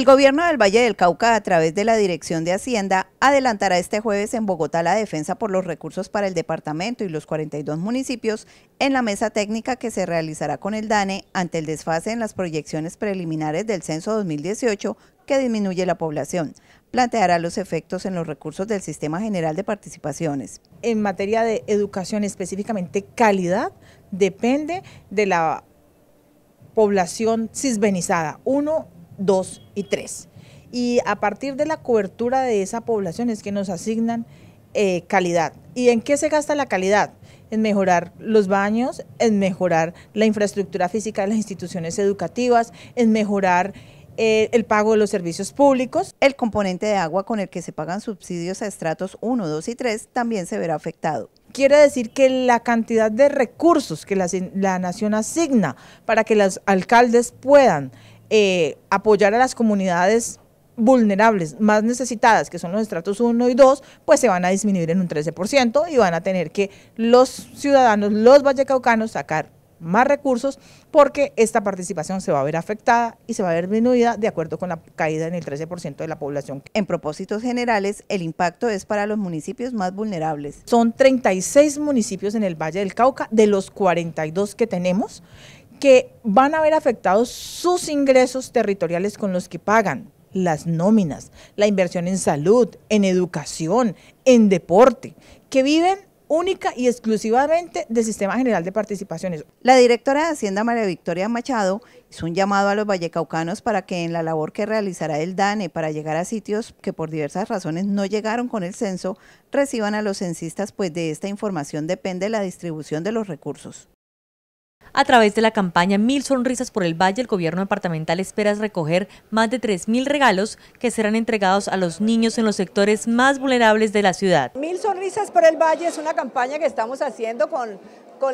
El gobierno del Valle del Cauca, a través de la Dirección de Hacienda, adelantará este jueves en Bogotá la defensa por los recursos para el departamento y los 42 municipios en la mesa técnica que se realizará con el DANE ante el desfase en las proyecciones preliminares del Censo 2018 que disminuye la población. Planteará los efectos en los recursos del Sistema General de Participaciones. En materia de educación, específicamente calidad, depende de la población cisbenizada. Uno 2 y 3. Y a partir de la cobertura de esa población es que nos asignan eh, calidad. ¿Y en qué se gasta la calidad? en mejorar los baños, en mejorar la infraestructura física de las instituciones educativas, en mejorar eh, el pago de los servicios públicos. El componente de agua con el que se pagan subsidios a estratos 1, 2 y 3 también se verá afectado. Quiere decir que la cantidad de recursos que la, la nación asigna para que los alcaldes puedan eh, apoyar a las comunidades vulnerables, más necesitadas, que son los estratos 1 y 2, pues se van a disminuir en un 13% y van a tener que los ciudadanos, los vallecaucanos, sacar más recursos porque esta participación se va a ver afectada y se va a ver disminuida de acuerdo con la caída en el 13% de la población. En propósitos generales, el impacto es para los municipios más vulnerables. Son 36 municipios en el Valle del Cauca, de los 42 que tenemos, que van a ver afectados sus ingresos territoriales con los que pagan las nóminas, la inversión en salud, en educación, en deporte, que viven única y exclusivamente del Sistema General de Participaciones. La directora de Hacienda María Victoria Machado hizo un llamado a los vallecaucanos para que en la labor que realizará el DANE para llegar a sitios que por diversas razones no llegaron con el censo, reciban a los censistas, pues de esta información depende la distribución de los recursos. A través de la campaña Mil Sonrisas por el Valle, el gobierno departamental espera recoger más de 3.000 regalos que serán entregados a los niños en los sectores más vulnerables de la ciudad. Mil Sonrisas por el Valle es una campaña que estamos haciendo con,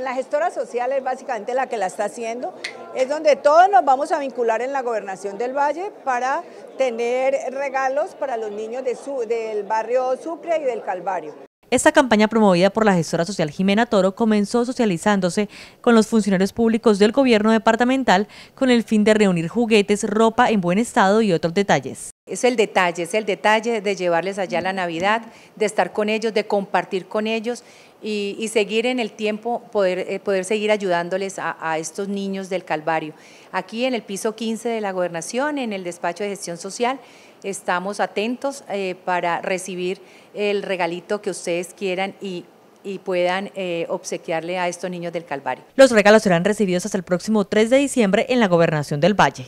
la gestora social, es básicamente la que la está haciendo. Es donde todos nos vamos a vincular en la gobernación del Valle para tener regalos para los niños del barrio Sucre y del Calvario. Esta campaña promovida por la gestora social Jimena Toro comenzó socializándose con los funcionarios públicos del gobierno departamental con el fin de reunir juguetes, ropa en buen estado y otros detalles. Es el detalle, es el detalle de llevarles allá la Navidad, de estar con ellos, de compartir con ellos y, seguir en el tiempo, poder, eh, poder seguir ayudándoles a, estos niños del Calvario. Aquí en el piso 15 de la gobernación, en el despacho de gestión social, estamos atentos eh, para recibir el regalito que ustedes quieran y puedan eh, obsequiarle a estos niños del Calvario. Los regalos serán recibidos hasta el próximo 3 de diciembre en la Gobernación del Valle.